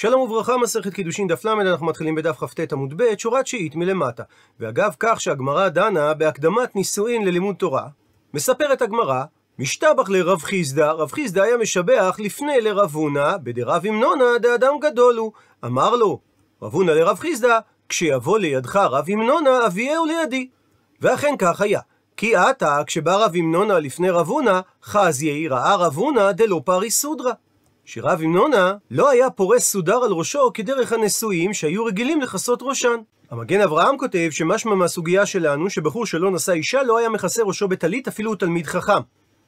שלום וברכה, מסכת קידושין דף ל', אנחנו מתחילים בדף כ"ט עמוד ב', שורה תשיעית מלמטה. ואגב כך שהגמרא דנה בהקדמת נישואין ללימוד תורה, מספרת הגמרא, משתבח לרב חיסדא, רב חיסדא היה משבח לפני לרב הונא, בדרב המנונה דאדם גדול הוא. אמר לו, רב הונא לרב חיסדא, כשיבוא לידך רב המנונה, אביהו לידי. ואכן כך היה. כי עתה, כשבא רב המנונה לפני רב הונא, חזיי ראה רב הונא דלא פרי סודרא. שרב המנונה לא היה פורס סודר על ראשו כדרך הנשואים שהיו רגילים לכסות ראשן. המגן אברהם כותב שמשמע מהסוגיה שלנו שבחור שלא נשא אישה לא היה מכסה ראשו בטלית אפילו הוא תלמיד חכם.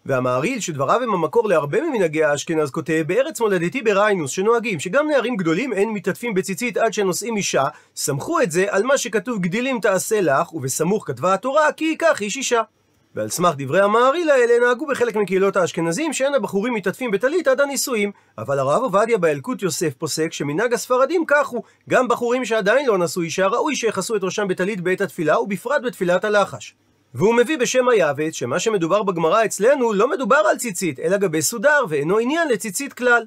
והמעריל, שדבריו הם המקור להרבה ממנהגי האשכנז, כותב, בארץ מולדתי בריינוס, שנוהגים שגם נערים גדולים אין מתעטפים בציצית עד שנושאים אישה, סמכו את זה על מה שכתוב גדילים תעשה לך, ובסמוך כתבה התורה, כי ייקח איש אישה. ועל סמך דברי המהריל האלה נהגו בחלק מקהילות האשכנזים שאין הבחורים מתעטפים בטלית עד הנישואים. אבל הרב עובדיה באלקוט יוסף פוסק שמנהג הספרדים כך הוא, גם בחורים שעדיין לא נשאו אישה ראוי שיכסו את ראשם בטלית בעת התפילה ובפרט בתפילת הלחש. והוא מביא בשם היעוות שמה שמדובר בגמרא אצלנו לא מדובר על ציצית, אלא גבי סודר ואינו עניין לציצית כלל.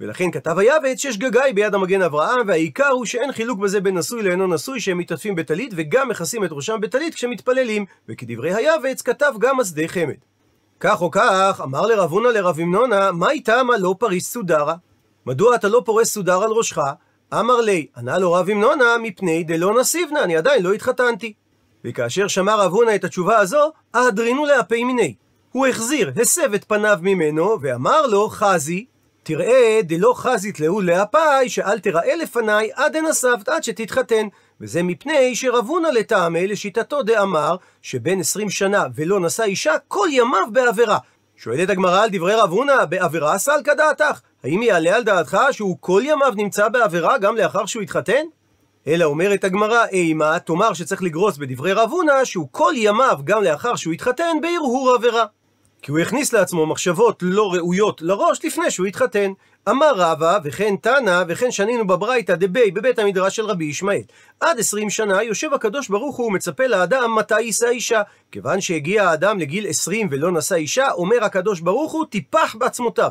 ולכן כתב היעבץ שיש גגאי ביד המגן אברהם, והעיקר הוא שאין חילוק בזה בין נשוי לאינו נשוי שהם מתעטפים בטלית וגם מכסים את ראשם בטלית כשמתפללים, וכדברי היעבץ כתב גם אסדי חמד. כך או כך, אמר לרב הונא לרב המנונה, מהי תמה לא פריס סודרה? מדוע אתה לא פורס סודר על ראשך? אמר לי, ענה לו רב המנונה, מפני דלא נסיבנה, אני עדיין לא התחתנתי. וכאשר שמע רב הונא את התשובה הזו, אהדרינו לאפי מיני. הוא החזיר, הסב את פניו ממנו, ואמר לו, חזי, תראה דלא חזית להו לאפאי, שאל תראה לפניי עד הנסבת, עד שתתחתן. וזה מפני שרבונה לטעמי, לשיטתו דאמר, שבין עשרים שנה ולא נשא אישה, כל ימיו בעבירה. שואלת הגמרא על דברי רב הונא, בעבירה סלקא דעתך? האם יעלה על דעתך שהוא כל ימיו נמצא בעבירה גם לאחר שהוא התחתן? אלא אומרת הגמרא, אימה, תאמר שצריך לגרוס בדברי רב הונא, שהוא כל ימיו גם לאחר שהוא התחתן, בהרהור עבירה. כי הוא הכניס לעצמו מחשבות לא ראויות לראש לפני שהוא התחתן. אמר רבא, וכן תנא, וכן שנינו בברייתא דבי בבית המדרש של רבי ישמעאל. עד עשרים שנה יושב הקדוש ברוך הוא ומצפה לאדם מתי יישא אישה. כיוון שהגיע האדם לגיל עשרים ולא נשא אישה, אומר הקדוש ברוך הוא, טיפח בעצמותיו.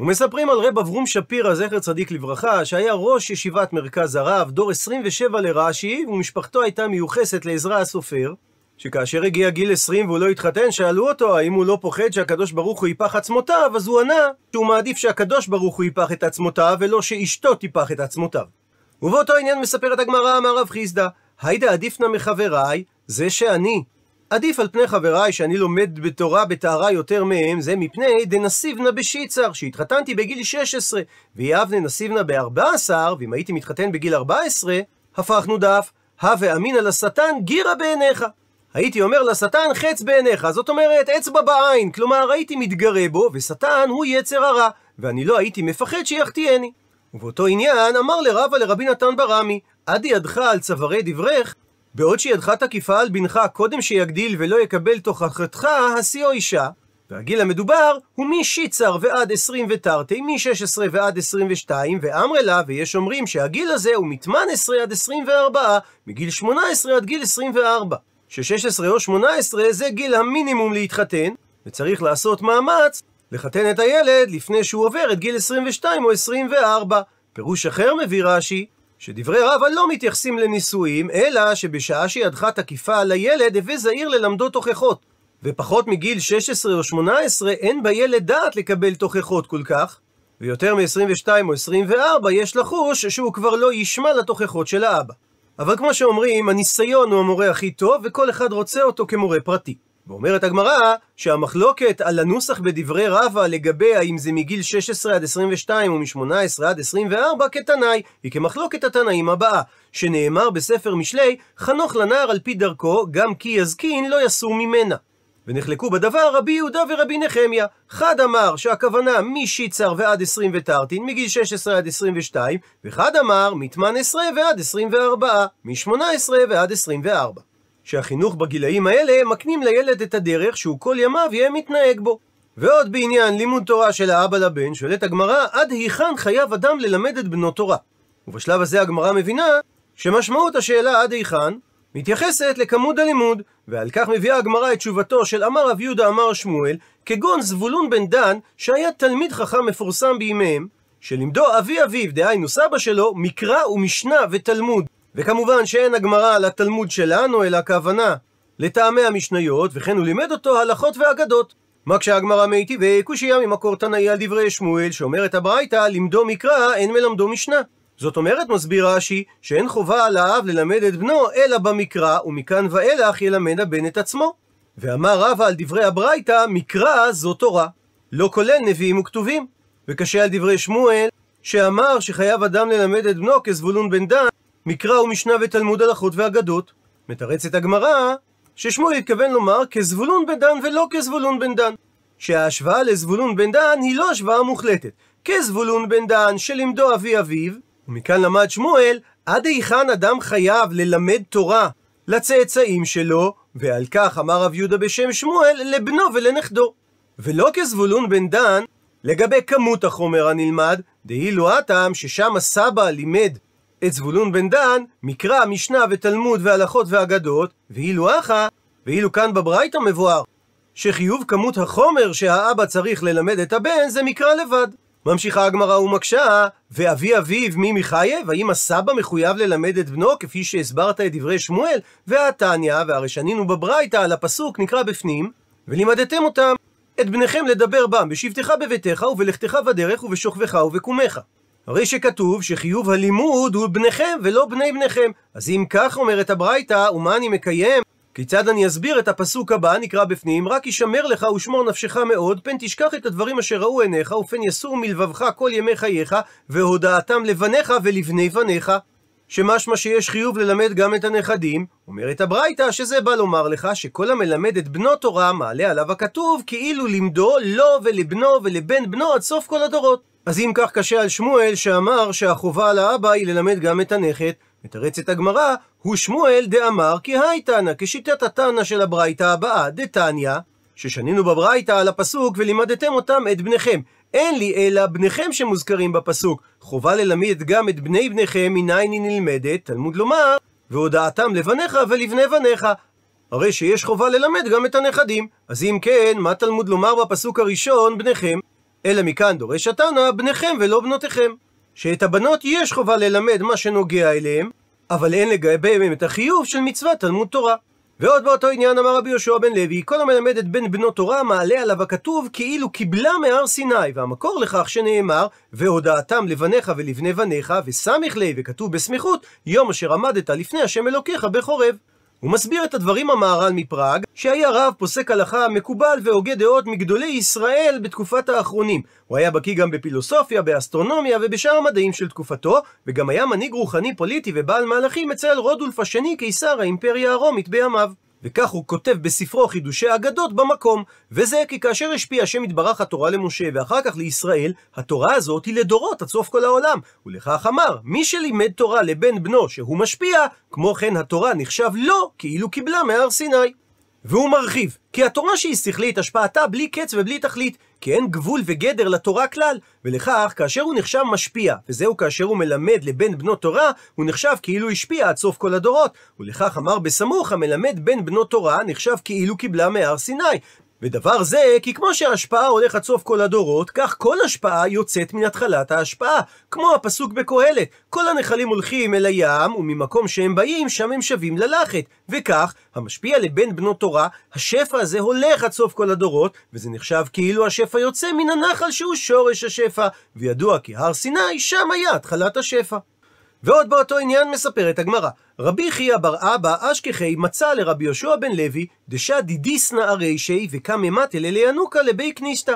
ומספרים על רב אברום שפירא, זכר צדיק לברכה, שהיה ראש ישיבת מרכז הרב, דור 27 לרש"י, ומשפחתו הייתה מיוחסת לעזרא הסופר, שכאשר הגיע גיל 20 והוא לא התחתן, שאלו אותו האם הוא לא פוחד שהקדוש ברוך הוא ייפח עצמותיו, אז הוא ענה שהוא מעדיף שהקדוש ברוך הוא ייפח את עצמותיו, ולא שאשתו תיפח את עצמותיו. ובאותו עניין מספרת הגמרא, אמר רב חיסדא, היידה עדיף נא מחבריי, זה שאני. עדיף על פני חבריי שאני לומד בתורה בטהרה יותר מהם, זה מפני דנסיב נא בשיצר, שהתחתנתי בגיל 16, ויהב נא ב-14, ואם הייתי מתחתן בגיל 14, הפכנו דף, הווה אמין על השטן, גירה בעיניך. הייתי אומר לשטן חץ בעיניך, זאת אומרת אצבע בעין, כלומר הייתי מתגרה בו, ושטן הוא יצר הרע, ואני לא הייתי מפחד שיחטיאני. ובאותו עניין אמר לרבה לרבי נתן ברמי, עד ידך על צווארי דברך, בעוד שידך תקיפה על בנך קודם שיגדיל ולא יקבל תוכחתך, השיאו אישה. והגיל המדובר הוא משיצר ועד עשרים ותרתי, מ-16 ועד 22, ואמרי לה, ויש אומרים שהגיל הזה הוא מתמן עשרה עד 24, מגיל 18 עד גיל 24. ש-16 או 18 זה גיל המינימום להתחתן, וצריך לעשות מאמץ לחתן את הילד לפני שהוא עובר את גיל 22 או 24. פירוש אחר מביא רש"י, שדברי רבא לא מתייחסים לנישואים, אלא שבשעה שידך תקיפה על הילד, הווה זהיר ללמדו תוכחות. ופחות מגיל 16 או 18, אין בילד דעת לקבל תוכחות כל כך, ויותר מ-22 או 24 יש לחוש שהוא כבר לא ישמע לתוכחות של האבא. אבל כמו שאומרים, הניסיון הוא המורה הכי טוב, וכל אחד רוצה אותו כמורה פרטי. ואומרת הגמרא, שהמחלוקת על הנוסח בדברי רבא לגבי האם זה מגיל 16 עד 22 ומ 18 עד 24 כתנאי, היא כמחלוקת התנאים הבאה, שנאמר בספר משלי, חנוך לנער על פי דרכו, גם כי יזקין לא יסור ממנה. ונחלקו בדבר רבי יהודה ורבי נחמיה. חד אמר שהכוונה משיצר ועד 20 ותרתין, מגיל 16 עד 22, וחד אמר מתמנעשרה ועד 24, מ-18 ועד 24. שהחינוך בגילאים האלה מקנים לילד את הדרך שהוא כל ימיו יהיה מתנהג בו. ועוד בעניין לימוד תורה של האבא לבן, שואלת הגמרא, עד היכן חייב אדם ללמד את בנו תורה? ובשלב הזה הגמרא מבינה שמשמעות השאלה עד היכן מתייחסת לכמוד הלימוד, ועל כך מביאה הגמרא את תשובתו של אמר רב יהודה אמר שמואל, כגון זבולון בן דן, שהיה תלמיד חכם מפורסם בימיהם, שלימדו אבי אביו, דהיינו סבא שלו, מקרא ומשנה ותלמוד. וכמובן שאין הגמרא על התלמוד שלנו, אלא כוונה לטעמי המשניות, וכן הוא לימד אותו הלכות ואגדות. מקשה הגמרא מיטיבי קושייה ממקור תנאי על דברי שמואל, שאומרת הברייתא, לימדו מקרא, אין מלמדו משנה. זאת אומרת, מסביר רש"י, שאין חובה על האב ללמד את בנו, אלא במקרא, ומכאן ואילך ילמד הבן את עצמו. ואמר רבא על דברי הברייתא, מקרא זו תורה. לא כולל נביאים וכתובים. וקשה על דברי שמואל, שאמר שחייב אדם ללמד את בנו כזבולון בן דן, מקרא ומשנה ותלמוד הלכות ואגדות. מתרצת הגמרא, ששמואל התכוון לומר כזבולון בן דן ולא כזבולון בן דן. שההשוואה לזבולון בן דן היא לא השוואה מוחלטת. כזבולון בן דן שלימדו אבי אביו, ומכאן למד שמואל, עד היכן אדם חייב ללמד תורה לצאצאים שלו, ועל כך אמר רב יהודה בשם שמואל לבנו ולנכדו. ולא כזבולון בן דן, לגבי כמות החומר הנלמד, דהילו הטעם ששם הסבא לימד את זבולון בן דן, מקרא, משנה ותלמוד והלכות ואגדות, ואילו אחא, ואילו כאן בברייתא מבואר, שחיוב כמות החומר שהאבא צריך ללמד את הבן זה מקרא לבד. ממשיכה הגמרא ומקשה, ואבי אביו מי מחייב? האם הסבא מחויב ללמד את בנו, כפי שהסברת את דברי שמואל? והתניא, והרי שנינו בברייתא על הפסוק, נקרא בפנים, ולימדתם אותם את בניכם לדבר בם, בשבתך בביתך, ובלכתך בדרך, ובשוכבך ובקומך. הרי שכתוב שחיוב הלימוד הוא בניכם ולא בני בניכם. אז אם כך אומרת הברייתא, ומה אני מקיים כיצד אני אסביר את הפסוק הבא, נקרא בפנים, רק ישמר לך ושמור נפשך מאוד, פן תשכח את הדברים אשר ראו עיניך, ופן יסור מלבבך כל ימי חייך, והודעתם לבניך ולבני בניך. שמשמע שיש חיוב ללמד גם את הנכדים, אומרת הברייתא שזה בא לומר לך שכל המלמד את בנו תורה מעלה עליו הכתוב כאילו לימדו לו לא ולבנו ולבן בנו עד סוף כל הדורות. אז אם כך קשה על שמואל שאמר שהחובה על האבא היא ללמד גם את הנכד, מתרצת הגמרא, הוא שמואל דאמר כי היי תנא, כשיטת התנא של הברייתא הבאה, דתניא, ששנינו בברייתא על הפסוק ולימדתם אותם את בניכם. אין לי אלא בניכם שמוזכרים בפסוק. חובה ללמד גם את בני בניכם, מניין היא נלמדת, תלמוד לומר, והודעתם לבניך ולבני בניך. הרי שיש חובה ללמד גם את הנכדים. אז אם כן, מה תלמוד לומר בפסוק הראשון, בניכם? אלא מכאן דורש התנא, בניכם ולא בנותיכם. שאת הבנות יש חובה ללמד מה שנוגע אליהם, אבל אין לגביהם את החיוב של מצוות תלמוד תורה. ועוד באותו עניין אמר רבי יהושע בן לוי, כל המלמד את בן בנו תורה מעלה עליו הכתוב כאילו קיבלה מהר סיני, והמקור לכך שנאמר, והודעתם לבניך ולבני בניך, וסמיך ליה, וכתוב בסמיכות, יום אשר עמדת לפני השם אלוקיך בחורב. הוא מסביר את הדברים המהר"ל מפראג, שהיה רב פוסק הלכה מקובל והוגה דעות מגדולי ישראל בתקופת האחרונים. הוא היה בקיא גם בפילוסופיה, באסטרונומיה ובשאר המדעים של תקופתו, וגם היה מנהיג רוחני פוליטי ובעל מהלכים אצל רודולף השני, קיסר האימפריה הרומית בימיו. וכך הוא כותב בספרו חידושי אגדות במקום. וזה כי כאשר השפיע השם יתברך התורה למשה, ואחר כך לישראל, התורה הזאת היא לדורות, עד סוף כל העולם. ולכך אמר, מי שלימד תורה לבן בנו שהוא משפיע, כמו כן התורה נחשב לו לא, כאילו קיבלה מהר סיני. והוא מרחיב, כי התורה שהיא שכלית, השפעתה בלי קץ ובלי תכלית, כי אין גבול וגדר לתורה כלל, ולכך, כאשר הוא נחשב משפיע, וזהו כאשר הוא מלמד לבן בנו תורה, הוא נחשב כאילו השפיע עד סוף כל הדורות, ולכך אמר בסמוך, המלמד בן בנו תורה נחשב כאילו קיבלה מהר סיני, ודבר זה, כי כמו שההשפעה הולך עד סוף כל הדורות, כך כל השפעה יוצאת מן התחלת ההשפעה. כמו הפסוק בקהלת, כל הנחלים הולכים אל הים, וממקום שהם באים, שם הם שבים ללחת. וכך, המשפיע לבן בנו תורה, השפע הזה הולך עד סוף כל הדורות, וזה נחשב כאילו השפע יוצא מן הנחל שהוא שורש השפע. וידוע כי הר סיני, שם היה התחלת השפע. ועוד באותו עניין מספרת הגמרא, רבי חייא בר אבא אשכחי מצא לרבי יהושע בן לוי, דשא דידיסנא הרישי וקמא אלי אלינוקא לבי כניסתא.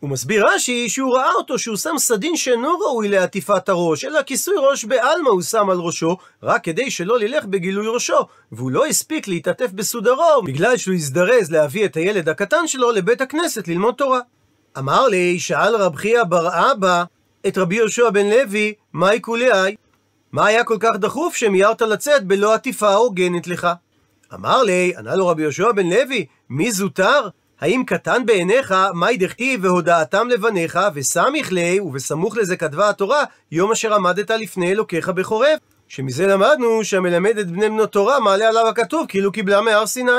הוא מסביר רש"י שהוא ראה אותו שהוא שם סדין שאינו ראוי לעטיפת הראש, אלא כיסוי ראש בעלמא הוא שם על ראשו, רק כדי שלא ללך בגילוי ראשו, והוא לא הספיק להתעטף בסודרו, בגלל שהוא הזדרז להביא את הילד הקטן שלו לבית הכנסת ללמוד תורה. אמר לי, שאל רב חייא בר אבא את רבי יהושע בן לוי, מהי כולי אי? מה היה כל כך דחוף שמיהרת לצאת בלא עטיפה הוגנת לך? אמר לי, ענה לו רבי יהושע בן לוי, מי זוטר? האם קטן בעיניך, מאי דכתיב והודעתם לבניך, וסמיך לי, ובסמוך לזה כתבה התורה, יום אשר עמדת לפני אלוקיך בחורב. שמזה למדנו שהמלמד את בני בנות תורה מעלה עליו הכתוב כאילו קיבלה מהר סיני.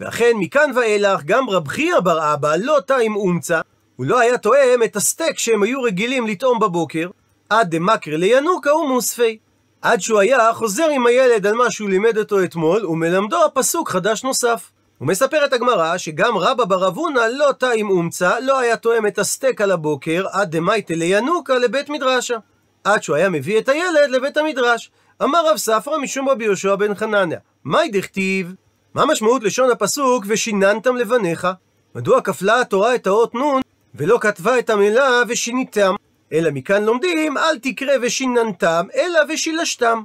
ואכן, מכאן ואילך, גם רב חייא בר אבא לא טעה עם אומצא, הוא לא היה תואם את הסטייק שהם היו רגילים לטעום בבוקר, עד דמקר לינוקה ומוספי. עד שהוא היה חוזר עם הילד על מה שהוא לימד אותו אתמול, ומלמדו פסוק חדש נוסף. הוא מספר את הגמרא שגם רבא בר אבונה לא טעים אומצא, לא היה תואם את הסטייק על הבוקר, עד דמייטה לינוקה לבית מדרשה. עד שהוא היה מביא את הילד לבית המדרש. אמר רב ספרא משום רבי יהושע בן חנניה, מהי דכתיב? מה משמעות לשון הפסוק ושיננתם לבניך? מדוע כפלה התורה את האות נון ולא כתבה את המילה ושיניתם? אלא מכאן לומדים, אל תקרא ושיננתם, אלא ושילשתם.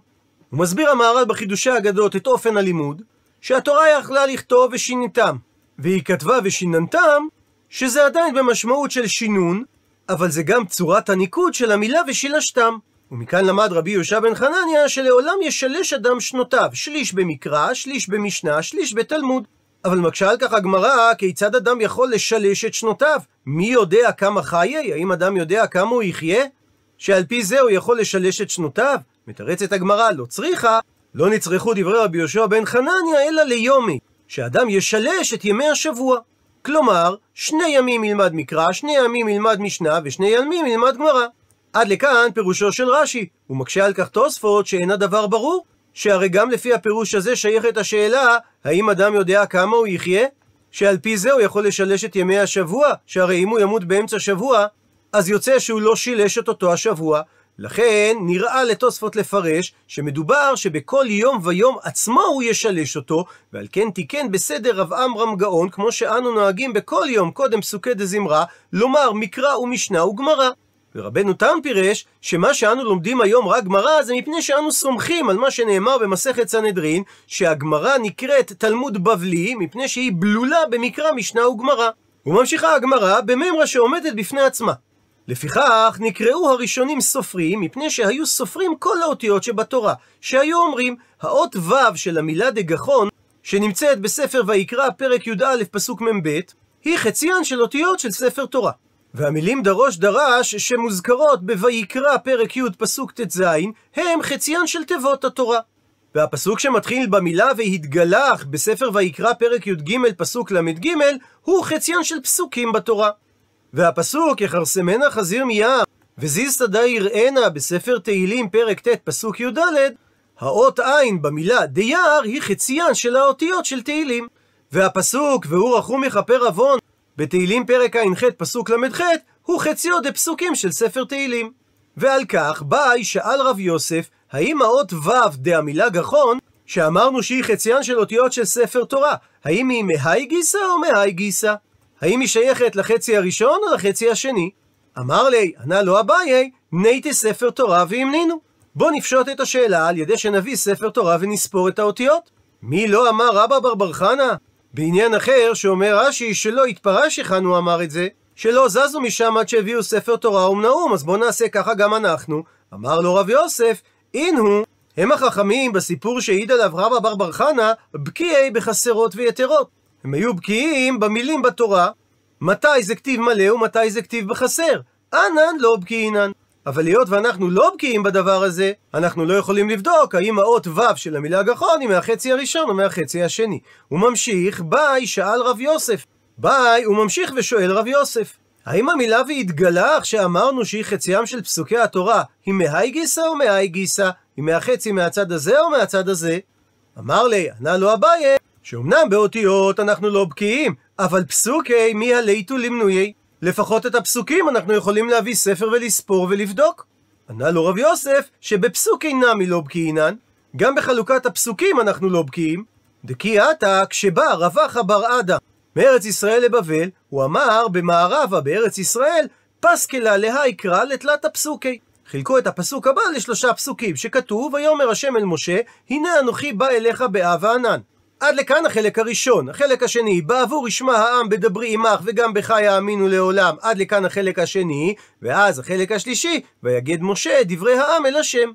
הוא מסביר המהר"ל בחידושי האגדות את אופן הלימוד, שהתורה יכלה לכתוב ושיניתם, והיא כתבה ושיננתם, שזה עדיין במשמעות של שינון, אבל זה גם צורת הניקוד של המילה ושילשתם. ומכאן למד רבי יהושע בן חנניה שלעולם ישלש אדם שנותיו, שליש במקרא, שליש במשנה, שליש בתלמוד. אבל מקשה על כך הגמרא, כיצד אדם יכול לשלש את שנותיו? מי יודע כמה חיי? האם אדם יודע כמה הוא יחיה? שעל פי זה הוא יכול לשלש את שנותיו? מתרצת הגמרא, לא צריכה, לא נצרכו דברי רבי יהושע בן חנניה, אלא ליומי, שאדם ישלש את ימי השבוע. כלומר, שני ימים ילמד מקרא, שני ימים ילמד משנה, ושני ימים ילמד גמרא. עד לכאן פירושו של רש"י, הוא מקשה על כך תוספות שאין הדבר ברור, שהרי גם לפי הפירוש הזה שייכת השאלה, האם אדם יודע כמה הוא יחיה? שעל פי זה הוא יכול לשלש את ימי השבוע, שהרי אם הוא ימות באמצע שבוע, אז יוצא שהוא לא שילש את אותו השבוע. לכן נראה לתוספות לפרש שמדובר שבכל יום ויום עצמו הוא ישלש אותו, ועל כן תיקן בסדר רב עמרם גאון, כמו שאנו נוהגים בכל יום קודם פסוקי דזמרה, לומר מקרא ומשנה וגמרא. ורבנו תם פירש שמה שאנו לומדים היום רק גמרא זה מפני שאנו סומכים על מה שנאמר במסכת סנהדרין, שהגמרא נקראת תלמוד בבלי, מפני שהיא בלולה במקרא משנה וגמרא. וממשיכה הגמרא במימרה שעומדת בפני עצמה. לפיכך נקראו הראשונים סופרים, מפני שהיו סופרים כל האותיות שבתורה, שהיו אומרים, האות ו' של המילה דגחון, שנמצאת בספר ויקרא, פרק י"א, פסוק מ"ב, היא חציין של אותיות של ספר תורה. והמילים דרוש דרש שמוזכרות בויקרא פרק י' פסוק ט"ז הם חציין של תיבות התורה. והפסוק שמתחיל במילה והתגלח בספר ויקרא פרק י"ג פסוק ל"ג הוא חציין של פסוקים בתורה. והפסוק יכרסמנה חזיר מים וזיז שדה יראנה בספר תהילים פרק ט' פסוק י"ד האות עין במילה דייר היא חציין של האותיות של תהילים. והפסוק והוא רחום יכפר עוון בתהילים פרק ע"ח פסוק ל"ח, הוא חציו דפסוקים של ספר תהילים. ועל כך, ביי שאל רב יוסף, האם האות ו' דהמילה גחון, שאמרנו שהיא חציין של אותיות של ספר תורה, האם היא מהי גיסא או מהי גיסא? האם היא שייכת לחצי הראשון או לחצי השני? אמר לי, ענה לו אביי, ניתי ספר תורה והמנינו. בוא נפשוט את השאלה על ידי שנביא ספר תורה ונספור את האותיות. מי לא אמר רבא בר בר חנה, בעניין אחר, שאומר רש"י, שלא התפרש היכן הוא אמר את זה, שלא זזו משם עד שהביאו ספר תורה ומנאום, אז בואו נעשה ככה גם אנחנו. אמר לו רב יוסף, אין הוא, הם החכמים בסיפור שהעיד עליו רבא בר בר חנה, בקיאי בחסרות ויתרות. הם היו בקיאים במילים בתורה, מתי זה כתיב מלא ומתי זה כתיב בחסר. אנן לא בקיאינן. אבל היות ואנחנו לא בקיאים בדבר הזה, אנחנו לא יכולים לבדוק האם האות ו' של המילה גחון היא מהחצי הראשון או מהחצי השני. הוא ממשיך, ביי, שאל רב יוסף. ביי, הוא ממשיך ושואל רב יוסף. האם המילה והתגלח שאמרנו שהיא חצייהם של פסוקי התורה, היא מהי גיסא או מהי גיסא? היא מהחצי מהצד הזה או מהצד הזה? אמר לי, ענה לו אביי, שאומנם באותיות אנחנו לא בקיאים, אבל פסוקי מי הליתו למנויי. לפחות את הפסוקים אנחנו יכולים להביא ספר ולספור ולבדוק. ענה לו רב יוסף, שבפסוק אינם היא לא בקיאינן, גם בחלוקת הפסוקים אנחנו לא בקיאים. דקי עתה, כשבא רבחה בר עדה מארץ ישראל לבבל, הוא אמר במערבה בארץ ישראל, פסקלה להי קרא לתלת הפסוקי. חילקו את הפסוק הבא לשלושה פסוקים, שכתוב, ויאמר השם אל משה, הנה אנוכי בא אליך באב הענן. עד לכאן החלק הראשון. החלק השני, בעבור ישמע העם בדברי עמך וגם בך יאמינו לעולם. עד לכאן החלק השני, ואז החלק השלישי, ויגד משה את דברי העם אל השם.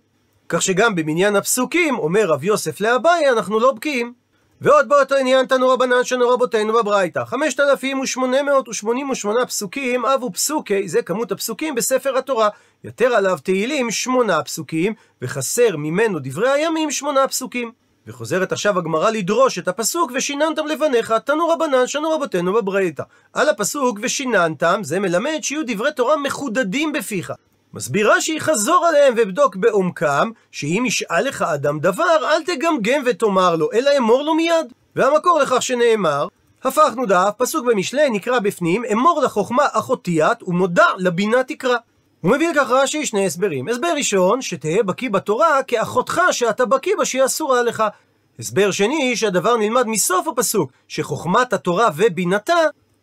כך שגם במניין הפסוקים, אומר רב יוסף לאביי, אנחנו לא בקיאים. ועוד באותו עניין תנו רבנן שנו רבותינו בברייתא. 5,888 פסוקים אבו פסוקי, זה כמות הפסוקים בספר התורה. יתר עליו תהילים שמונה פסוקים, וחסר ממנו דברי הימים שמונה פסוקים. וחוזרת עכשיו הגמרא לדרוש את הפסוק ושיננתם לבניך, תנו רבנן, שנו רבותינו בברייתא. על הפסוק ושיננתם, זה מלמד שיהיו דברי תורה מחודדים בפיך. מסבירה שהיא חזור עליהם ובדוק בעומקם, שאם ישאל לך אדם דבר, אל תגמגם ותאמר לו, אלא אמור לו מיד. והמקור לכך שנאמר, הפכנו דף, פסוק במשלי נקרא בפנים, אמור לחוכמה אחותיית ומודע לבינה תקרא. הוא מביא לכך רש"י שני הסברים. הסבר ראשון, שתהא בקיא בתורה כאחותך שאתה בקיא בה שהיא אסורה לך. הסבר שני, שהדבר נלמד מסוף הפסוק, שחוכמת התורה ובינתה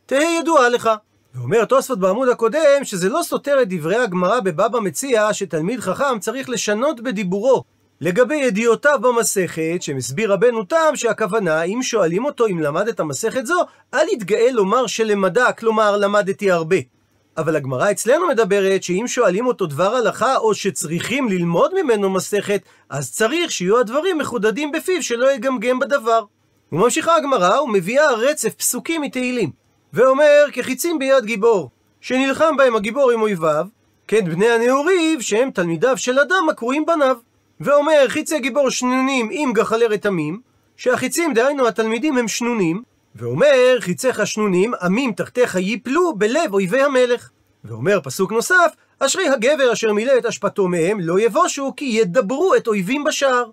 תהא ידועה לך. ואומר תוספות בעמוד הקודם, שזה לא סותר את דברי הגמרא בבבא מציע, שתלמיד חכם צריך לשנות בדיבורו. לגבי ידיעותיו במסכת, שמסביר רבנו תם שהכוונה, אם שואלים אותו אם למד את המסכת זו, אל יתגאה לומר שלמדה, כלומר למדתי הרבה. אבל הגמרא אצלנו מדברת שאם שואלים אותו דבר הלכה, או שצריכים ללמוד ממנו מסכת, אז צריך שיהיו הדברים מחודדים בפיו, שלא יגמגם בדבר. וממשיכה הגמרא, ומביאה רצף פסוקים מתהילים, ואומר, כחיצים ביד גיבור, שנלחם בהם הגיבור עם אויביו, כן בני הנעוריו, שהם תלמידיו של אדם הקרואים בניו. ואומר, חיצי גיבור שנונים עם גחלי רתמים, שהחיצים, דהיינו התלמידים, הם שנונים, ואומר, חיציך שנונים, עמים תחתיך ייפלו בלב אויבי המלך. ואומר פסוק נוסף, אשרי הגבר אשר מילא את אשפתו מהם, לא יבושו, כי ידברו את אויבים בשער.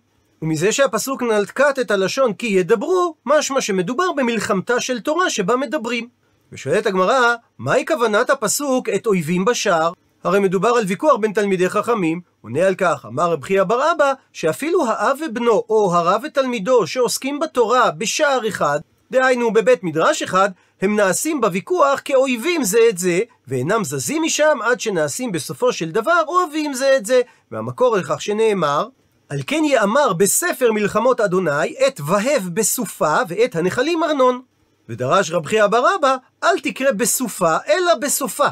ומזה שהפסוק נלקט את הלשון כי ידברו, משמע שמדובר במלחמתה של תורה שבה מדברים. ושואלת הגמרא, מהי כוונת הפסוק את אויבים בשער? הרי מדובר על ויכוח בין תלמידי חכמים, עונה על כך, אמר רב חייא בר אבא, שאפילו האב ובנו, או הרב ותלמידו, שעוסקים בתורה בשער אחד, דהיינו, בבית מדרש אחד, הם נעשים בוויכוח כאויבים זה את זה, ואינם זזים משם עד שנעשים בסופו של דבר אוהבים זה את זה. והמקור לכך שנאמר, על כן יאמר בספר מלחמות אדוני את והב בסופה ואת הנחלים ארנון. ודרש רבחי אבא רבא, אל תקרא בסופה, אלא בסופה.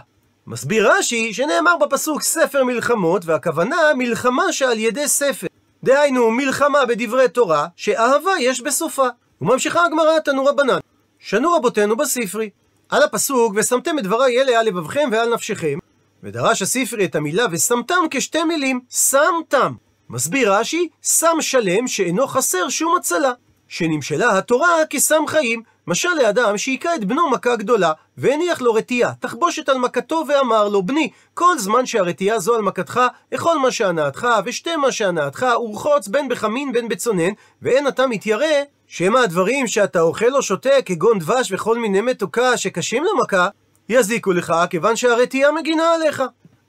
מסביר רש"י שנאמר בפסוק ספר מלחמות, והכוונה מלחמה שעל ידי ספר. דהיינו, מלחמה בדברי תורה, שאהבה יש בסופה. וממשיכה הגמרא, תנו רבנן. שנו רבותינו בספרי. על הפסוק, ושמתם את דברי אלה על לבבכם ועל נפשכם. ודרש הספרי את המילה ושמתם כשתי מילים, שמתם. מסביר רש"י, שם שלם שאינו חסר שום הצלה. שנמשלה התורה כסם חיים, משל לאדם שהיכה את בנו מכה גדולה, והניח לו רטייה, תחבושת על מכתו ואמר לו, בני, כל זמן שהרטייה זו על מכתך, אכול מה שהנאתך, ושתה מה שהנאתך, ורחוץ בין בחמין בין בצונן, ואין אתה מתיירא שמא הדברים שאתה אוכל או שותה, כגון דבש וכל מיני מתוקה שקשים למכה, יזיקו לך, כיוון שהרתיעה מגינה עליך.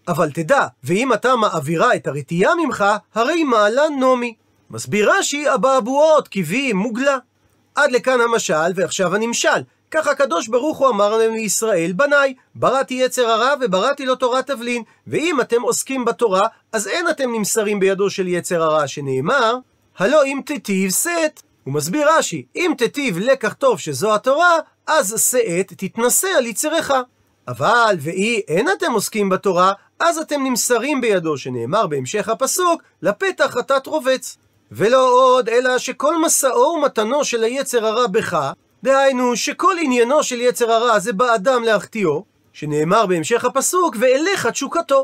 אבל תדע, ואם אתה מעבירה את הרתיעה ממך, הרי מעלה נומי. מסביר רש"י, אבעבועות, כביא מוגלה. עד לכאן המשל, ועכשיו הנמשל. כך הקדוש ברוך הוא אמר להם לישראל, בניי, בראתי יצר הרע ובראתי לו תורת תבלין, ואם אתם עוסקים בתורה, אז אין אתם נמסרים בידו של יצר הרע, שנאמר, הלא אם תיטיב שאת. הוא מסביר רש"י, אם תיטיב לקח טוב שזו התורה, אז שאת תתנשא על יצרך. אבל ואי אין אתם עוסקים בתורה, אז אתם נמסרים בידו, שנאמר בהמשך הפסוק, לפתח חטאת רובץ. ולא עוד, אלא שכל מסעו ומתנו של היצר הרע בך, דהיינו, שכל עניינו של יצר הרע זה באדם להחטיאו, שנאמר בהמשך הפסוק, ואליך תשוקתו.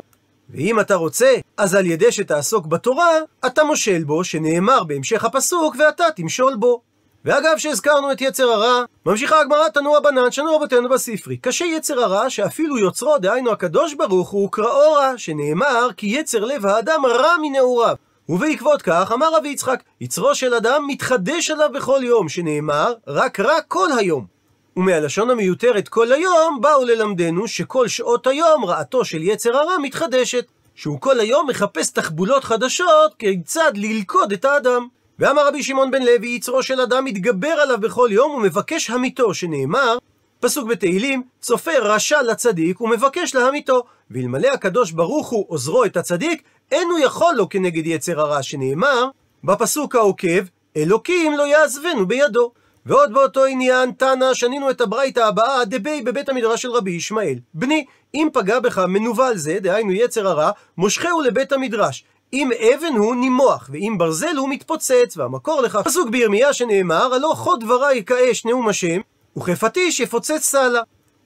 ואם אתה רוצה, אז על ידי שתעסוק בתורה, אתה מושל בו, שנאמר בהמשך הפסוק, ואתה תמשול בו. ואגב, שהזכרנו את יצר הרע, ממשיכה הגמרא תנוע בנן, שנוע בתינו בספרי. קשה יצר הרע, שאפילו יוצרו, דהיינו הקדוש ברוך הוא, קראו רע, שנאמר, כי יצר לב האדם רע מנעוריו. ובעקבות כך אמר רבי יצחק, יצרו של אדם מתחדש עליו בכל יום, שנאמר, רק רע כל היום. ומהלשון המיותרת כל היום, באו ללמדנו שכל שעות היום רעתו של יצר הרע מתחדשת, שהוא כל היום מחפש תחבולות חדשות כיצד ללכוד את האדם. ואמר רבי שמעון בן לוי, יצרו של אדם מתגבר עליו בכל יום ומבקש המיתו, שנאמר, פסוק בתהילים, צופה רשע לצדיק ומבקש להמיתו. ואלמלא הקדוש ברוך הוא עוזרו את הצדיק, אין הוא יכול לו כנגד יצר הרע, שנאמר, בפסוק העוקב, אלוקים לא יעזבנו בידו. ועוד באותו עניין, תנא, שנינו את הברייתא הבאה, דבי בבית המדרש של רבי ישמעאל. בני, אם פגע בך מנוול זה, דהיינו יצר הרע, מושכהו לבית המדרש. אם אבן הוא נימוח, ואם ברזל הוא מתפוצץ, והמקור לכך פסוק בירמיה שנאמר, הלא חוד דברי כאש נאום השם, וכפטיש יפוצץ סלה.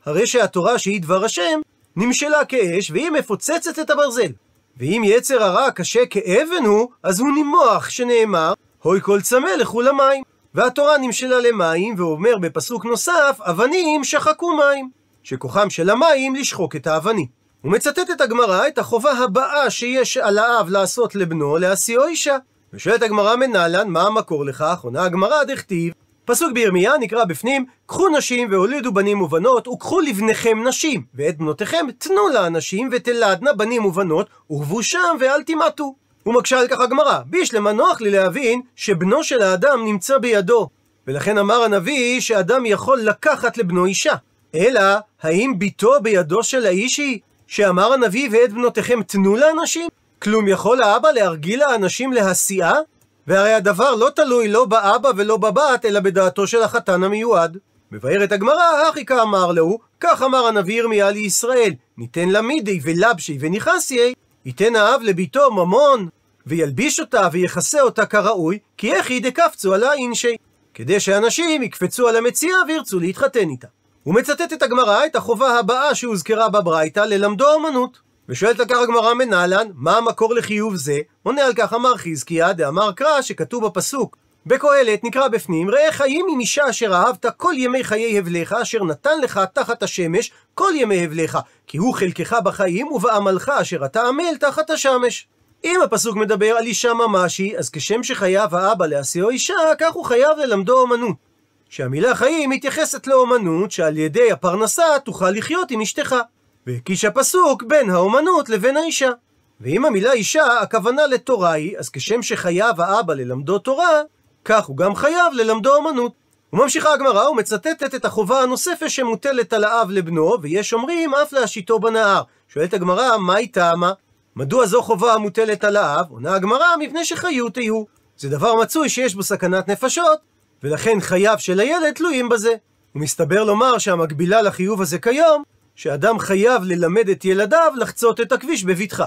הרי שהתורה שהיא דבר השם, נמשלה כאש, והיא מפוצצת את הברזל. ואם יצר הרע קשה כאבן הוא, אז הוא נימוח, שנאמר, הוי כל צמא לכו למים. והתורה נמשלה למים, ואומר בפסוק נוסף, אבנים שחקו מים, שכוחם של המים לשחוק את האבנים. הוא מצטט את הגמרא את החובה הבאה שיש על האב לעשות לבנו להשיאו אישה. ושואלת הגמרא מנהלן, מה המקור לכך? עונה הגמרא דכתיב, פסוק בירמיה נקרא בפנים, קחו נשים והולידו בנים ובנות, וקחו לבניכם נשים, ואת בנותיכם תנו לאנשים ותלדנה בנים ובנות, ובו שם ואל תמעטו. ומקשה על כך הגמרא, בישלמה נוח לי להבין שבנו של האדם נמצא בידו, ולכן אמר הנביא שאדם יכול לקחת לבנו אישה. אלא, האם ביתו בידו של האיש היא? שאמר הנביא ואת בנותיכם תנו לאנשים? כלום יכול האבא להרגיל האנשים להסיעה? והרי הדבר לא תלוי לא באבא ולא בבת, אלא בדעתו של החתן המיועד. מבארת הגמרא, הכי כאמר לו, כך אמר הנביא ירמיה לישראל, ניתן לה מידי ולבשי וניחסי ייתן האב לביתו ממון, וילביש אותה ויכסה אותה כראוי, כי איך היא דקפצו על האינשי, כדי שאנשים יקפצו על המציאה וירצו להתחתן איתה. הוא מצטט את הגמרא, את החובה הבאה שהוזכרה בברייתא, ללמדו אומנות. ושואלת על כך הגמרא מנהלן, מה המקור לחיוב זה? עונה על כך אמר חזקיה, דאמר קרא, שכתוב בפסוק, בקהלת נקרא בפנים, ראה חיים עם אישה אשר אהבת כל ימי חיי הבליך, אשר נתן לך תחת השמש כל ימי הבליך, כי הוא חלקך בחיים ובעמלך אשר אתה עמל תחת השמש. אם הפסוק מדבר על אישה ממשי, אז כשם שחייב האבא להשיאו אישה, כך הוא חייב ללמדו אומנות. שהמילה חיים מתייחסת לאומנות שעל ידי הפרנסה תוכל לחיות עם אשתך. והקיש הפסוק בין האומנות לבין האישה. ואם המילה אישה, הכוונה לתורה היא, אז כשם שחייב האבא ללמדו תורה, כך הוא גם חייב ללמדו אומנות. וממשיכה הגמרא ומצטטת את החובה הנוספת שמוטלת על האב לבנו, ויש אומרים אף להשיתו בנהר. שואלת הגמרא, מהי טעמה? מדוע זו חובה המוטלת על האב? עונה הגמרא, מפני שחיות היו. זה דבר מצוי שיש בו סכנת נפשות, ולכן חייו של הילד תלויים בזה. ומסתבר לומר שהמקבילה לחיוב הזה כיום, שאדם חייב ללמד את ילדיו לחצות את הכביש בבטחה.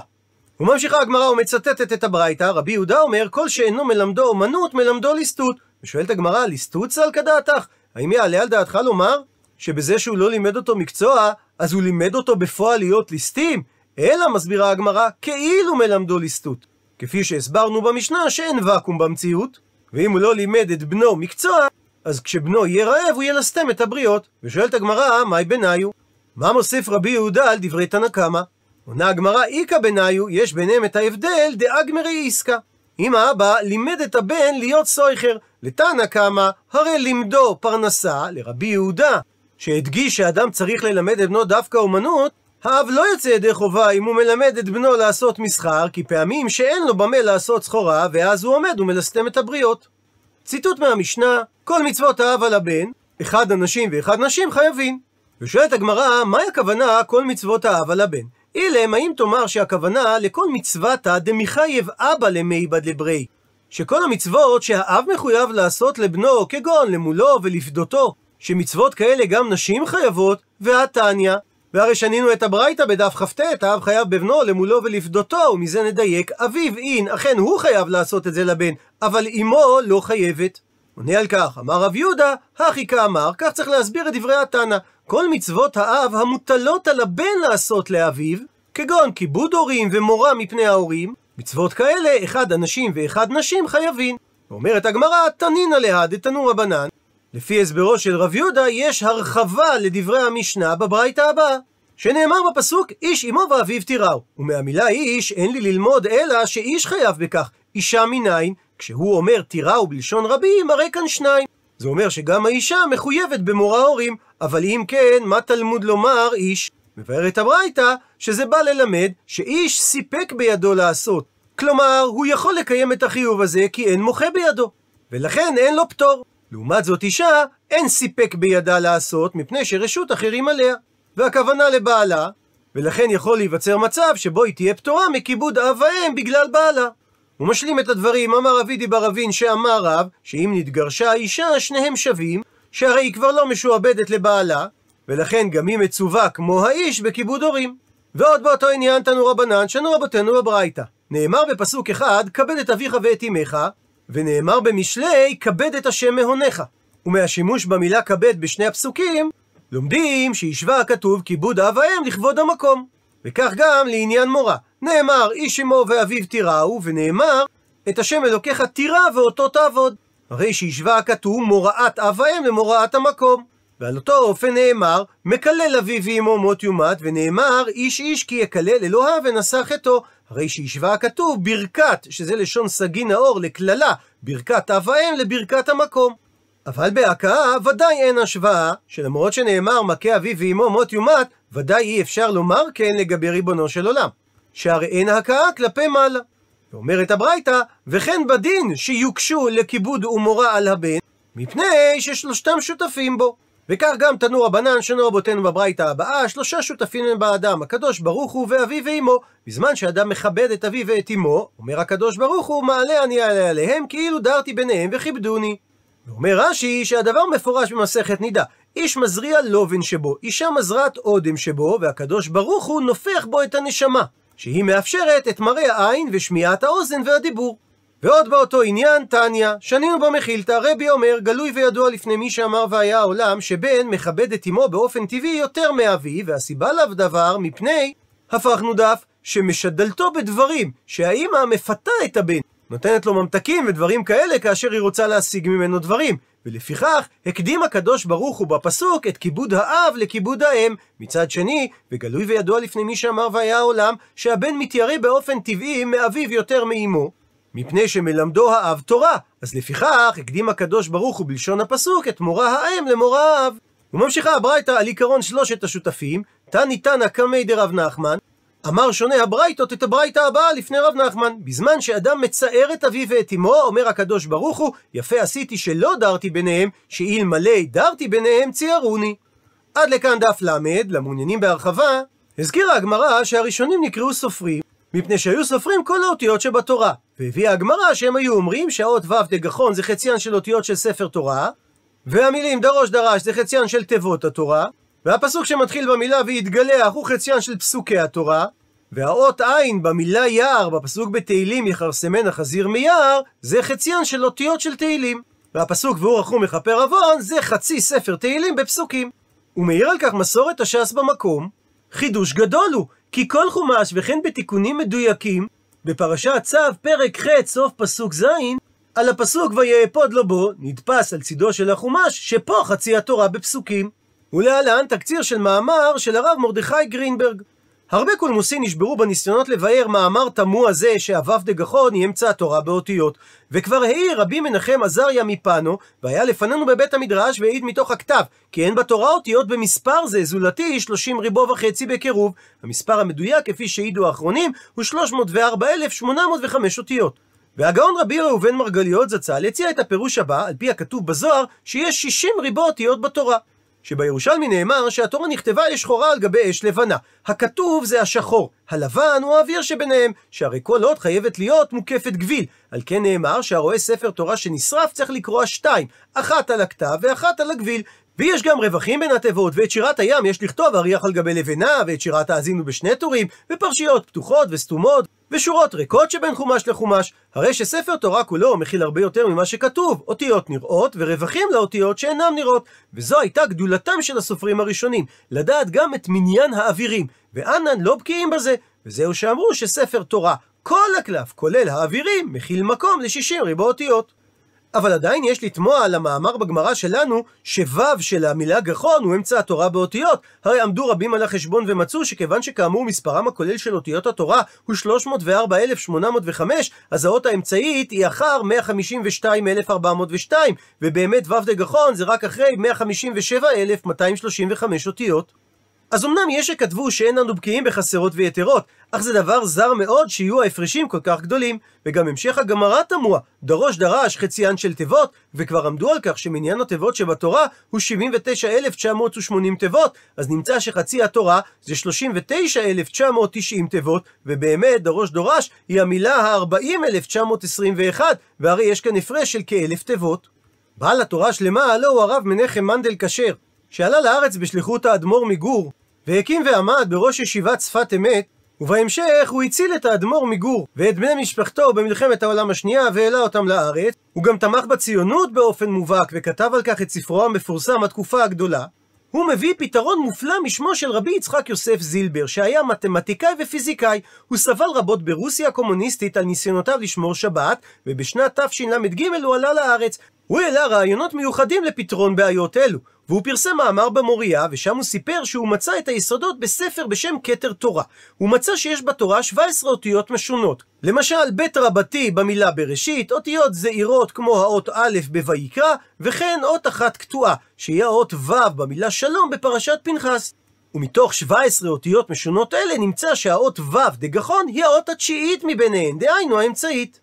וממשיכה הגמרא ומצטטת את הברייתא, רבי יהודה אומר, כל שאינו מלמדו אומנות, מלמדו ליסטות. ושואלת הגמרא, ליסטות סל כדעתך? האם יעלה על דעתך לומר שבזה שהוא לא לימד אותו מקצוע, אז הוא לימד אותו בפועל להיות ליסטים? אלא, מסבירה הגמרא, כאילו מלמדו ליסטות. כפי שהסברנו במשנה שאין ואקום במציאות, ואם הוא לא לימד את בנו מקצוע, אז כשבנו יהיה רעב, הוא ילסתם את הבריות. ושואלת הגמרא, מהי בניו? מה מוסיף רבי יהודה על דברי תנא קמא? עונה הגמרא, איכא בניו, יש ביניהם את ההבדל דאגמרי איסקא. אם האבא לימד את הבן להיות סויכר, לתנא קמא, הרי לימדו פרנסה לרבי יהודה, שהדגיש שאדם צריך ללמד את בנו דווקא אומנות, האב לא יוצא ידי חובה אם הוא מלמד את בנו לעשות מסחר, כי פעמים שאין לו במה לעשות סחורה, ואז הוא עומד ומלסתם את הבריות. ציטוט מהמשנה, כל מצוות האב על הבן, אחד אנשים ואחד נשים חייבים. ושואלת הגמרא, מהי הכוונה כל מצוות האב על הבן? אילם, האם תאמר שהכוונה לכל מצוותא דמיחייב אבא למייבד לברי? שכל המצוות שהאב מחויב לעשות לבנו, כגון למולו ולפדותו, שמצוות כאלה גם נשים חייבות, והתניא, והרי שנינו את הברייתא בדף כ"ט, האב חייב בבנו למולו ולפדותו, ומזה נדייק, אביו אין, אכן הוא חייב לעשות את זה לבן, אבל אמו לא חייבת. עונה על כך, אמר רב יהודה, הכי כאמר, כך צריך להסביר את דברי התנא. כל מצוות האב המוטלות על הבן לעשות לאביו, כגון כיבוד הורים ומורה מפני ההורים, מצוות כאלה, אחד אנשים ואחד נשים חייבים. אומרת הגמרא, תנינא להא דתנו רבנן, לפי הסברו של רב יהודה, יש הרחבה לדברי המשנה בברייתא הבאה, שנאמר בפסוק, איש אמו ואביו תיראו. ומהמילה איש, אין לי ללמוד אלא שאיש חייב בכך, אישה מניין, כשהוא אומר תיראו בלשון רבים, הרי כאן שניים. זה אומר שגם האישה מחויבת במורא ההורים, אבל אם כן, מה תלמוד לומר איש? מבארת הברייתא, שזה בא ללמד שאיש סיפק בידו לעשות. כלומר, הוא יכול לקיים את החיוב הזה כי אין מוחה בידו, ולכן אין לו פטור. לעומת זאת אישה, אין סיפק בידה לעשות, מפני שרשות אחרים עליה, והכוונה לבעלה, ולכן יכול להיווצר מצב שבו היא תהיה פטורה מכיבוד אב ואם בגלל בעלה. הוא משלים את הדברים, אמר אבידי דיבר אבין שאמר רב, שאם נתגרשה האישה, שניהם שווים, שהרי היא כבר לא משועבדת לבעלה, ולכן גם היא מצווה כמו האיש בכיבוד הורים. ועוד באותו עניין תנו רבנן, שנו רבותינו בברייתא. נאמר בפסוק אחד, כבד את אביך ואת אמך, ונאמר במשלי, כבד את השם מהונך. ומהשימוש במילה כבד בשני הפסוקים, לומדים שישבה הכתוב כיבוד אב ואם לכבוד המקום. וכך גם לעניין מורה. נאמר, איש אמו ואביו תיראו, ונאמר, את השם אלוקיך תירא ואותו תעבוד. הרי שישבה הכתוב מוראת אב ואם למוראת המקום. ועל אותו אופן נאמר, מקלל אבי ואמו מות יומת, ונאמר, איש איש כי יקלל אלוהיו ונשא חטאו. הרי שהשווה הכתוב ברכת, שזה לשון סגי נאור לקללה, ברכת אב האם לברכת המקום. אבל בהכאה ודאי אין השוואה, שלמרות שנאמר מכה אביו ואמו מות יומת, ודאי אי אפשר לומר כן לגבי ריבונו של עולם. שהרי אין הכאה כלפי מעלה. ואומרת הברייתא, וכן בדין שיוקשו לכיבוד ומורה על הבן, מפני ששלושתם שותפים בו. וכך גם תנו רבנן שנו רבותינו בברייתא הבאה, שלושה שותפים הם באדם, הקדוש ברוך הוא ואביו ואמו. בזמן שאדם מכבד את אביו ואת אמו, אומר הקדוש ברוך הוא, מעלה אני עלי עליהם, כאילו דרתי ביניהם וכיבדוני. ואומר רש"י שהדבר מפורש במסכת נידה, איש מזריע לובן שבו, אישה מזרעת אודם שבו, והקדוש ברוך הוא נופח בו את הנשמה, שהיא מאפשרת את מראה העין ושמיעת האוזן והדיבור. ועוד באותו עניין, תניא, שנינו במחילתא, רבי אומר, גלוי וידוע לפני מי שאמר והיה העולם, שבן מכבד את אמו באופן טבעי יותר מאבי, והסיבה לאו דבר, מפני, הפכנו דף, שמשדלתו בדברים, שהאימא מפתה את הבן, נותנת לו ממתקים ודברים כאלה כאשר היא רוצה להשיג ממנו דברים. ולפיכך, הקדים הקדוש ברוך הוא בפסוק את כיבוד האב לכיבוד האם. מצד שני, וגלוי וידוע לפני מי שאמר והיה העולם, שהבן מתיירא באופן טבעי מאביו יותר מאמו, מפני שמלמדו האב תורה. אז לפיכך, הקדים הקדוש ברוך הוא בלשון הפסוק את מורה האם למורה האב. וממשיכה הברייתא על עיקרון שלושת השותפים, תני תנא קמי דרב נחמן, אמר שונה הברייתות את הברייתא הבאה לפני רב נחמן. בזמן שאדם מצער את אביו ואת אמו, אומר הקדוש ברוך הוא, יפה עשיתי שלא דרתי ביניהם, שאלמלא דרתי ביניהם ציירוני. עד לכאן דף ל', למעוניינים בהרחבה, הזכירה הגמרא שהראשונים נקראו סופרים, מפני שהיו סופרים כל האותיות שבתורה. והביאה הגמרא שהם היו אומרים שהאות ו' דגחון זה חציין של אותיות של ספר תורה, והמילים דרוש דרש זה חציין של תיבות התורה, והפסוק שמתחיל במילה ויתגלח הוא חציין של פסוקי התורה, והאות עין במילה יער בפסוק בתהילים יכרסמן החזיר מיער זה חציין של אותיות של תהילים. והפסוק והוא רחום מכפר עוון זה חצי ספר תהילים בפסוקים. ומעיר על כך מסורת הש"ס במקום, חידוש גדול הוא כי כל חומש, וכן בתיקונים מדויקים, בפרשת צו, פרק ח', סוף פסוק ז', על הפסוק ויאפוד לו בו, נדפס על צידו של החומש, שפה חצי התורה בפסוקים. ולהלן תקציר של מאמר של הרב מרדכי גרינברג. הרבה קולמוסים נשברו בניסיונות לבאר מאמר תמוה זה שהוו דגחון היא אמצע התורה באותיות. וכבר העיר רבי מנחם עזריה מפנו, והיה לפנינו בבית המדרש והעיד מתוך הכתב, כי אין בתורה אותיות במספר זה זולתי 30 ריבו וחצי בקירוב. המספר המדויק, כפי שהעידו האחרונים, הוא 304,805 אותיות. והגאון רבי ראובן מרגליות זצ"ל הציע את הפירוש הבא, על פי הכתוב בזוהר, שיש 60 ריבו אותיות בתורה. שבירושלמי נאמר שהתורה נכתבה לשחורה על גבי אש לבנה. הכתוב זה השחור, הלבן הוא האוויר שביניהם, שהרי כל אות חייבת להיות מוקפת גביל. על כן נאמר שהרואה ספר תורה שנשרף צריך לקרוע שתיים, אחת על הכתב ואחת על הגביל, ויש גם רווחים בין התיבות, ואת שירת הים יש לכתוב אריח על גבי לבנה, ואת שירת האזינו בשני טורים, ופרשיות פתוחות וסתומות, ושורות ריקות שבין חומש לחומש. הרי שספר תורה כולו מכיל הרבה יותר ממה שכתוב, אותיות נראות ורווחים לאותיות שאינם נראות. וזו הייתה גדולתם של הסופרים הראשונים, לדעת גם את מניין האווירים, ואנן לא בקיאים בזה. וזהו שאמרו שספר תורה, כל הקלף, כולל האווירים, מכיל מקום ל-60 ריבו אותיות. אבל עדיין יש לתמוה על המאמר בגמרא שלנו, שוו של המילה גחון הוא אמצע התורה באותיות. הרי עמדו רבים על החשבון ומצאו שכיוון שכאמור מספרם הכולל של אותיות התורה הוא 304,805, אז האות האמצעית היא אחר 152,402, ובאמת וו דגחון זה רק אחרי 157,235 אותיות. אז אמנם יש שכתבו שאין לנו בקיאים בחסרות ויתרות, אך זה דבר זר מאוד שיהיו ההפרשים כל כך גדולים. וגם המשך הגמרא תמוה, דרוש דרש חציין של תיבות, וכבר עמדו על כך שמניין התיבות שבתורה הוא 79,980 תיבות, אז נמצא שחצי התורה זה 39,990 תיבות, ובאמת דרוש דורש היא המילה ה-40,921, והרי יש כאן הפרש של כאלף תיבות. בעל התורה שלמה הלא הוא הרב מנחם מנדל כשר, שעלה לארץ בשליחות האדמו"ר מגור, והקים ועמד בראש ישיבת שפת אמת, ובהמשך הוא הציל את האדמו"ר מגור ואת בני משפחתו במלחמת העולם השנייה והעלה אותם לארץ. הוא גם תמך בציונות באופן מובהק וכתב על כך את ספרו המפורסם "התקופה הגדולה". הוא מביא פתרון מופלא משמו של רבי יצחק יוסף זילבר, שהיה מתמטיקאי ופיזיקאי. הוא סבל רבות ברוסיה הקומוניסטית על ניסיונותיו לשמור שבת, ובשנת תשל"ג הוא עלה לארץ. הוא העלה רעיונות מיוחדים לפתרון בעיות אלו. והוא פרסם מאמר במוריה, ושם הוא סיפר שהוא מצא את היסודות בספר בשם כתר תורה. הוא מצא שיש בתורה 17 אותיות משונות. למשל, בית רבתי במילה בראשית, אותיות זעירות כמו האות א' בויקרא, וכן אות אחת קטועה, שהיא האות ו' במילה שלום בפרשת פנחס. ומתוך 17 אותיות משונות אלה נמצא שהאות ו' דגחון היא האות התשיעית מביניהן, דהיינו האמצעית.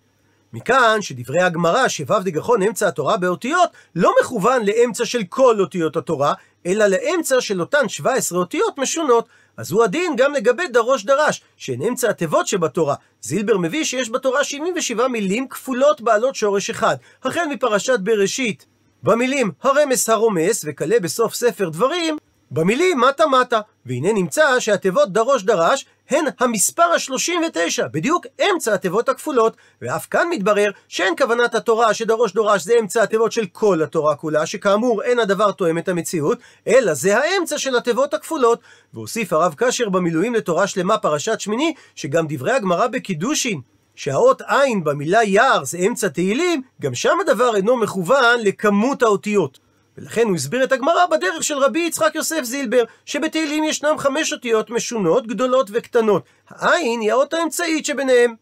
מכאן שדברי הגמרא שו"ב דגחון אמצע התורה באותיות לא מכוון לאמצע של כל אותיות התורה, אלא לאמצע של אותן 17 אותיות משונות. אז הוא הדין גם לגבי דרוש דרש, שהן אמצע התיבות שבתורה. זילבר מביא שיש בתורה 77 מילים כפולות בעלות שורש אחד, החל מפרשת בראשית. במילים הרמס הרומס וכלה בסוף ספר דברים, במילים מטה מטה. והנה נמצא שהתיבות דרוש דרש הן המספר ה-39, בדיוק אמצע התיבות הכפולות, ואף כאן מתברר שאין כוונת התורה שדרוש דורש זה אמצע התיבות של כל התורה כולה, שכאמור אין הדבר תואם את המציאות, אלא זה האמצע של התיבות הכפולות. והוסיף הרב קשר במילואים לתורה שלמה פרשת שמיני, שגם דברי הגמרא בקידושין, שהאות עין במילה יער זה אמצע תהילים, גם שם הדבר אינו מכוון לכמות האותיות. ולכן הוא הסביר את הגמרא בדרך של רבי יצחק יוסף זילבר, שבתהילים ישנם חמש אותיות משונות, גדולות וקטנות. העין היא האות האמצעית שביניהם.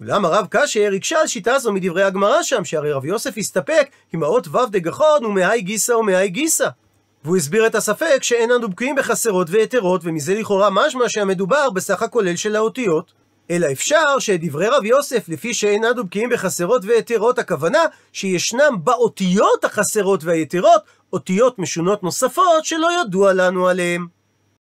אולם הרב קשר הקשה על שיטה זו מדברי הגמרא שם, שהרי רבי יוסף הסתפק עם האות ו' דגחון ומאי גיסא ומאי גיסא. והוא הסביר את הספק שאין אנו בקיאים בחסרות ויתרות, ומזה לכאורה משמע שהמדובר בסך הכולל של האותיות. אלא אפשר שדברי רב יוסף, לפי שאיננו בקיאים בחסרות ויתרות, הכוונה שישנם באותיות החסרות והיתרות, אותיות משונות נוספות שלא ידוע לנו עליהן.